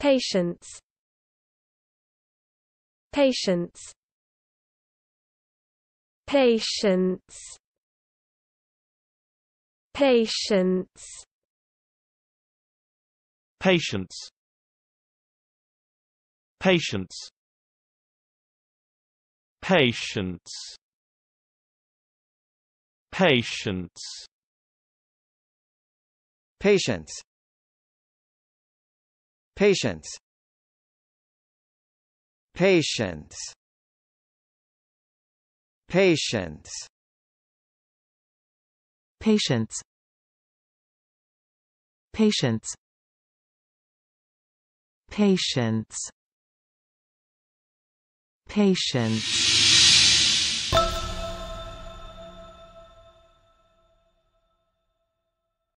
Patients Patients Patients Patients Patients Patients Patients Patients Patients Patience Patience Patience Patience Patience Patience Patience